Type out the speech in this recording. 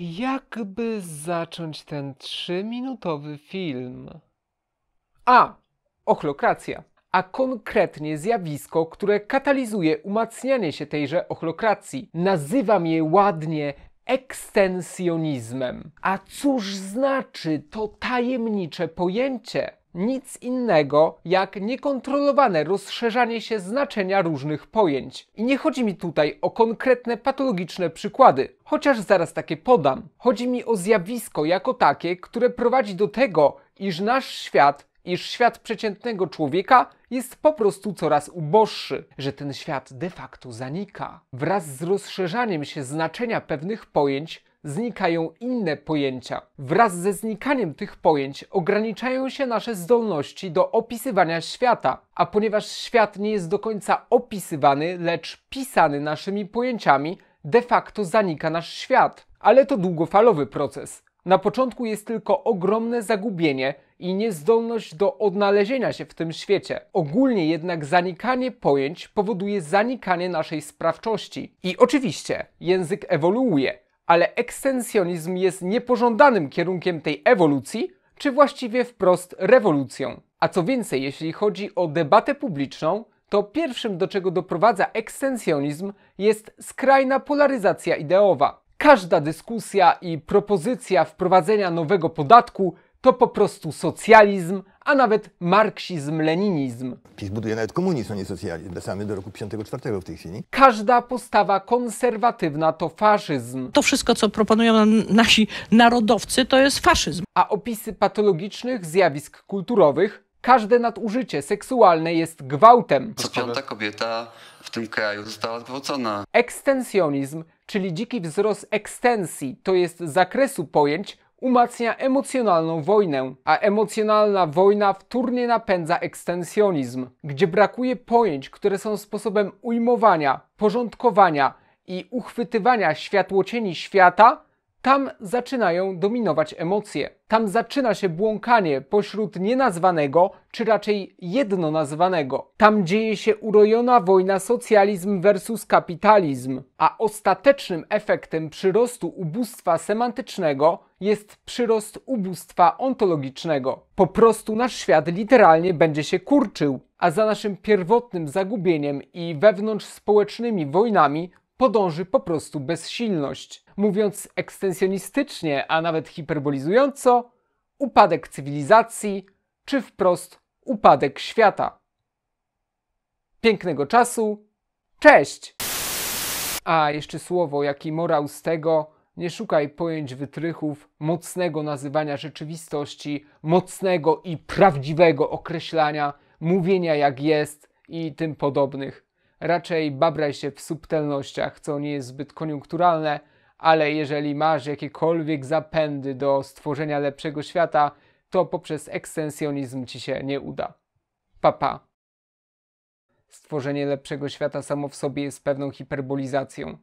Jakby zacząć ten trzyminutowy film? A! Ochlokracja. A konkretnie zjawisko, które katalizuje umacnianie się tejże ochlokracji. Nazywam je ładnie ekstensjonizmem. A cóż znaczy to tajemnicze pojęcie? nic innego jak niekontrolowane rozszerzanie się znaczenia różnych pojęć. I nie chodzi mi tutaj o konkretne patologiczne przykłady, chociaż zaraz takie podam. Chodzi mi o zjawisko jako takie, które prowadzi do tego, iż nasz świat iż świat przeciętnego człowieka jest po prostu coraz uboższy, że ten świat de facto zanika. Wraz z rozszerzaniem się znaczenia pewnych pojęć znikają inne pojęcia. Wraz ze znikaniem tych pojęć ograniczają się nasze zdolności do opisywania świata, a ponieważ świat nie jest do końca opisywany, lecz pisany naszymi pojęciami, de facto zanika nasz świat. Ale to długofalowy proces. Na początku jest tylko ogromne zagubienie i niezdolność do odnalezienia się w tym świecie. Ogólnie jednak zanikanie pojęć powoduje zanikanie naszej sprawczości. I oczywiście język ewoluuje ale ekstensjonizm jest niepożądanym kierunkiem tej ewolucji, czy właściwie wprost rewolucją. A co więcej, jeśli chodzi o debatę publiczną, to pierwszym, do czego doprowadza ekstensjonizm, jest skrajna polaryzacja ideowa. Każda dyskusja i propozycja wprowadzenia nowego podatku to po prostu socjalizm, a nawet marksizm-leninizm. PiS buduje nawet komunizm, a nie socjalizm. Wracamy do roku 54 w tej chwili. Każda postawa konserwatywna to faszyzm. To wszystko, co proponują nasi narodowcy, to jest faszyzm. A opisy patologicznych zjawisk kulturowych każde nadużycie seksualne jest gwałtem. Co piąta kobieta w tym kraju została zgwałcona. Ekstensjonizm, czyli dziki wzrost ekstensji, to jest zakresu pojęć, umacnia emocjonalną wojnę, a emocjonalna wojna wtórnie napędza ekstensjonizm, gdzie brakuje pojęć, które są sposobem ujmowania, porządkowania i uchwytywania światłocieni świata tam zaczynają dominować emocje. Tam zaczyna się błąkanie pośród nienazwanego, czy raczej jednonazwanego. Tam dzieje się urojona wojna socjalizm versus kapitalizm, a ostatecznym efektem przyrostu ubóstwa semantycznego jest przyrost ubóstwa ontologicznego. Po prostu nasz świat literalnie będzie się kurczył, a za naszym pierwotnym zagubieniem i wewnątrz społecznymi wojnami podąży po prostu bezsilność mówiąc ekstensjonistycznie, a nawet hiperbolizująco, upadek cywilizacji, czy wprost upadek świata. Pięknego czasu. Cześć! A jeszcze słowo, jaki morał z tego, nie szukaj pojęć wytrychów, mocnego nazywania rzeczywistości, mocnego i prawdziwego określania, mówienia jak jest i tym podobnych. Raczej babraj się w subtelnościach, co nie jest zbyt koniunkturalne, ale jeżeli masz jakiekolwiek zapędy do stworzenia lepszego świata, to poprzez ekstensjonizm ci się nie uda. Papa. Pa. Stworzenie lepszego świata samo w sobie jest pewną hiperbolizacją.